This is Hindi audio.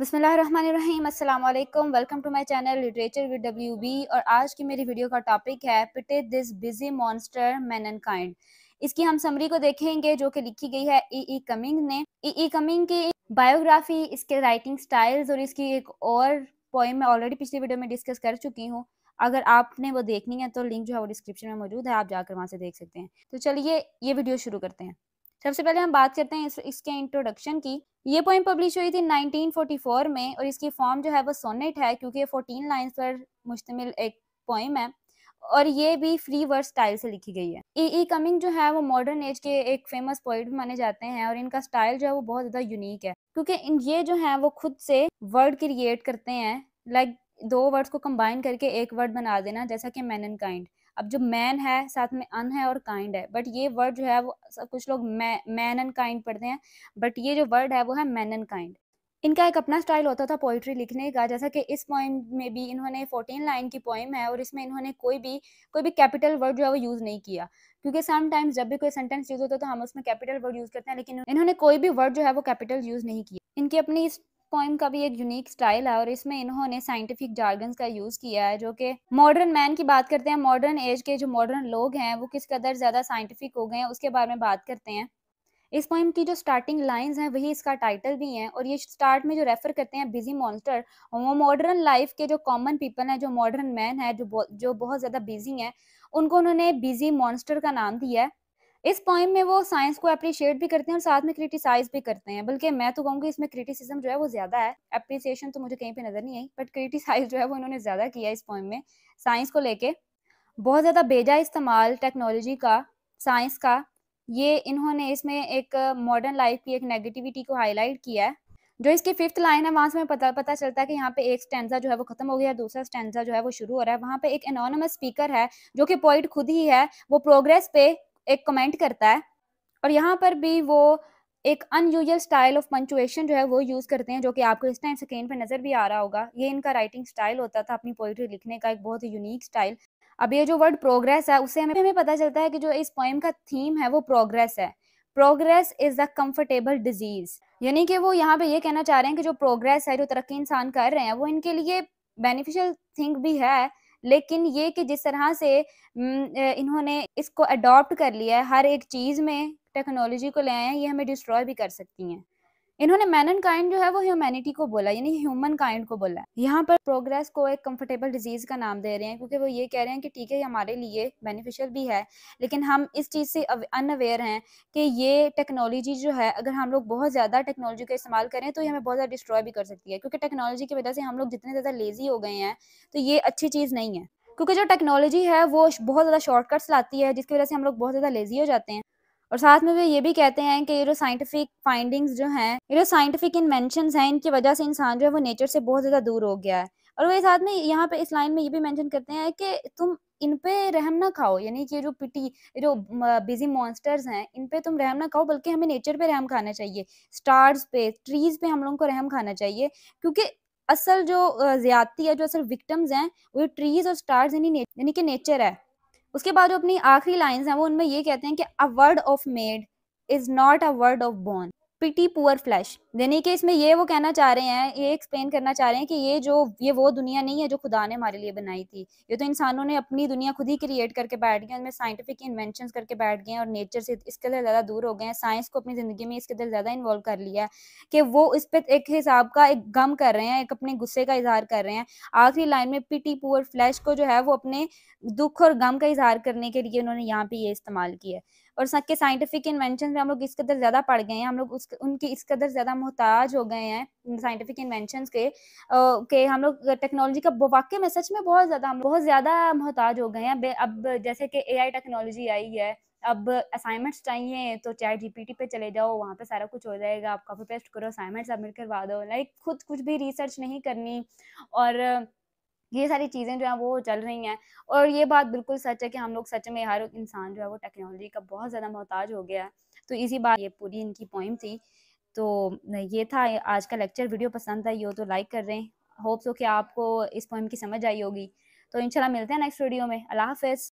बसमीम अल्लाम welcome to my channel literature with W B और आज की मेरी वीडियो का टॉपिक है pity this busy monster manunkind इसकी हम समरी को देखेंगे जो कि लिखी गई है ई ई कमिंग ने ई ई कमिंग की बायोग्राफी इसके राइटिंग स्टाइल्स और इसकी एक और पॉइंट मैं ऑलरेडी पिछली वीडियो में डिस्कस कर चुकी हूँ अगर आपने वो देखनी है तो लिंक जो है वो डिस्क्रिप्शन में मौजूद है आप जाकर वहाँ से देख सकते हैं तो चलिए ये वीडियो शुरू करते हैं सबसे पहले हम बात करते हैं इस, इसके इंट्रोडक्शन की ये पोइम पब्लिश हुई थी 1944 में और इसकी फॉर्म जो है वो सोनेट है क्योंकि ये 14 लाइंस पर मुश्तमिल एक पोइम है और ये भी फ्री वर्ड स्टाइल से लिखी गई है ई ई कमिंग जो है वो मॉडर्न एज के एक फेमस पोइट भी माने जाते हैं और इनका स्टाइल जो है वो बहुत ज़्यादा यूनिक है क्योंकि ये जो है वो खुद से वर्ड क्रिएट करते हैं लाइक like, दो वर्ड्स को कंबाइन करके एक वर्ड बना देना जैसा कि एंड काइंड अब जो मैन है साथ में अन है और काइंड है बट ये वर्ड जो है वो कुछ लोग मैन एंड काइंड पढ़ते हैं बट ये जो वर्ड है वो है मैन एंड काइंड इनका एक अपना स्टाइल होता था पोइट्री लिखने का जैसा कि इस पॉइंट में भी इन्होंने फोर्टीन लाइन की पोइम है और इसमें इन्होंने कोई भी कोई भी कैपिटल वर्ड जो है वो यूज़ नहीं किया क्योंकि सम टाइम्स जब भी कोई सेंटेंस यूज़ होता है तो हम उसमें कैपिटल वर्ड यूज़ करते हैं लेकिन इन्होंने कोई भी वर्ड जो है वो कैपिटल यूज़ नहीं किया इनकी अपनी पोइम का भी एक यूनिक स्टाइल है और इसमें इन्होंने साइंटिफिक जार्गन्स का यूज किया है जो कि मॉडर्न मैन की बात करते हैं मॉडर्न एज के जो मॉडर्न लोग हैं वो किस कदर ज्यादा साइंटिफिक हो गए हैं उसके बारे में बात करते हैं इस पोइम की जो स्टार्टिंग लाइंस हैं वही इसका टाइटल भी हैं और ये स्टार्ट में जो रेफर करते हैं बिजी मॉन्स्टर वो मॉडर्न लाइफ के जो कॉमन पीपल हैं जो मॉडर्न मैन है जो जो बहुत ज़्यादा बिजी हैं उनको उन्होंने बिजी मॉन्स्टर का नाम दिया है इस पॉइंट में वो साइंस को अप्रिशिएट भी करते हैं और साथ में क्रिटिसाइज भी करते हैं बल्कि मैं तो कहूँगी इसमें क्रिटिसिज्म जो है वो ज्यादा है अप्रिसिएशन तो मुझे कहीं पे नजर नहीं आई बट क्रिटिसाइज जो है वो इन्होंने ज्यादा किया इस पॉइंट में साइंस को लेके बहुत ज्यादा बेजा इस्तेमाल टेक्नोलॉजी का साइंस का ये इन्होंने इसमें एक मॉडर्न लाइफ की एक नेगेटिविटी को हाईलाइट किया है जो इसकी फिफ्थ लाइन है वहां से पता पता चलता है कि यहाँ पे एक स्टेंजा जो है वो खत्म हो गया दूसरा स्टेंजा जो है वो शुरू हो रहा है वहां पे एक एनोनमस स्पीकर है जो कि पॉइंट खुद ही है वो प्रोग्रेस पे एक कमेंट करता है और यहाँ पर भी वो एक अनयूजल स्टाइल ऑफ पंचुएशन जो है वो यूज़ करते हैं जो कि आपको इस टाइम स्क्रीन पर नज़र भी आ रहा होगा ये इनका राइटिंग स्टाइल होता था अपनी पोइट्री लिखने का एक बहुत यूनिक स्टाइल अब ये जो वर्ड प्रोग्रेस है उससे हमें हमें पता चलता है कि जो इस पोइम का थीम है वो प्रोग्रेस है progress is the comfortable disease यानी कि वो यहाँ पे ये कहना चाह रहे हैं कि जो प्रोग्रेस है जो तरक्की इंसान कर रहे हैं वो इनके लिए बेनिफिशियल थिंग भी है लेकिन ये कि जिस तरह से इन्होंने इसको अडॉप्ट कर लिया है हर एक चीज़ में टेक्नोलॉजी को ले आए हैं ये हमें डिस्ट्रॉय भी कर सकती हैं इन्होंने मैन एंड काइंड जो है वो ह्यूमैनिटी को बोला यानी ह्यूमन काइंड को बोला यहाँ पर प्रोग्रेस को एक कंफर्टेबल डिजीज का नाम दे रहे हैं क्योंकि वो ये कह रहे हैं कि ठीक है हमारे लिए बेनिफिशियल भी है लेकिन हम इस चीज़ से अनअवेयर हैं कि ये टेक्नोलॉजी जो है अगर हम लोग बहुत ज़्यादा टेक्नोलॉजी का इस्तेमाल करें तो ये हमें बहुत ज़्यादा डिस्ट्रॉय भी कर सकती है क्योंकि टेक्नोलॉजी की वजह से हम लोग जितने ज़्यादा लेजी हो गए हैं तो ये अच्छी चीज़ नहीं है क्योंकि जो टेक्नोलॉजी है वो बहुत ज़्यादा शॉर्टकट्स लाती है जिसकी वजह से हम लोग बहुत ज़्यादा लेजी हो जाते हैं और साथ में वे ये भी कहते हैं कि ये जो साइंटिफिक फाइंडिंग्स जो हैं ये जो साइंटिफिक इन्वेंशन हैं इनकी वजह से इंसान जो है वो नेचर से बहुत ज़्यादा दूर हो गया है और वही साथ में यहाँ पे इस लाइन में ये भी मेंशन करते हैं कि तुम इन पे रहम ना खाओ यानी कि जो पिटी जो बिजी मॉन्स्टर्स हैं इन पे तुम रहम ना खाओ बल्कि हमें नेचर पे रहम खाना चाहिए स्टार्स पे ट्रीज पे हम लोगों को रहम खाना चाहिए क्योंकि असल जो ज्यादती है जो असल विक्टम्स हैं वो ट्रीज और स्टार्स यानी यानी कि नेचर है उसके बाद जो अपनी आखिरी लाइन्स हैं वो उनमें ये कहते हैं कि a word of made is not a word of born pity poor flesh यानी कि इसमें ये वो कहना चाह रहे हैं ये एक्सप्लेन करना चाह रहे हैं कि ये जो ये वो दुनिया नहीं है जो खुदा ने हमारे लिए बनाई थी ये तो इंसानों ने अपनी दुनिया खुद ही क्रिएट करके बैठ गए उनमें साइंटिफिक इन्वेंशन करके बैठ गए और नेचर से इसके लिए ज़्यादा दूर हो गए हैं साइंस को अपनी ज़िंदगी में इसके लिए ज़्यादा इन्वॉल्व कर लिया है कि वो इस पर एक हिसाब का एक गम कर रहे हैं एक अपने गुस्से का इजहार कर रहे हैं आखिरी लाइन में पिटी पुअर फ्लैश को जो है वो अपने दुख और गम का इजहार करने के लिए उन्होंने यहाँ पे ये इस्तेमाल किया है और के साइंटिफिक इन्वेंशन में हम लोग इस कदर ज़्यादा पढ़ गए हैं हम लोग उस उनकी इस कदर ज़्यादा मोहताज हो गए हैं साइंटिफिक इन्वेंशन के के हम लोग टेक्नोलॉजी का वाकई में सच में बहुत ज़्यादा बहुत ज़्यादा मोहताज हो गए हैं अब जैसे कि ए टेक्नोलॉजी आई है अब असाइनमेंट्स चाहिए तो चाहे जीपीटी पे चले जाओ वहाँ पे सारा कुछ हो जाएगा आप कॉपी पेस्ट करो असाइनमेंट सबमिट करवा दो लाइक खुद कुछ भी रिसर्च नहीं करनी और ये सारी चीज़ें जो हैं वो चल रही हैं और ये बात बिल्कुल सच है कि हम लोग सच में हर इंसान जो है वो टेक्नोलॉजी का बहुत ज़्यादा मोहताज हो गया है तो इसी बात ये पूरी इनकी पॉइंट थी तो ये था आज का लेक्चर वीडियो पसंद आई हो तो लाइक कर दें होप्स हो कि आपको इस पॉइंट की समझ आई होगी तो इंशाल्लाह मिलते हैं नेक्स्ट वीडियो में अल्लाह हाफिज़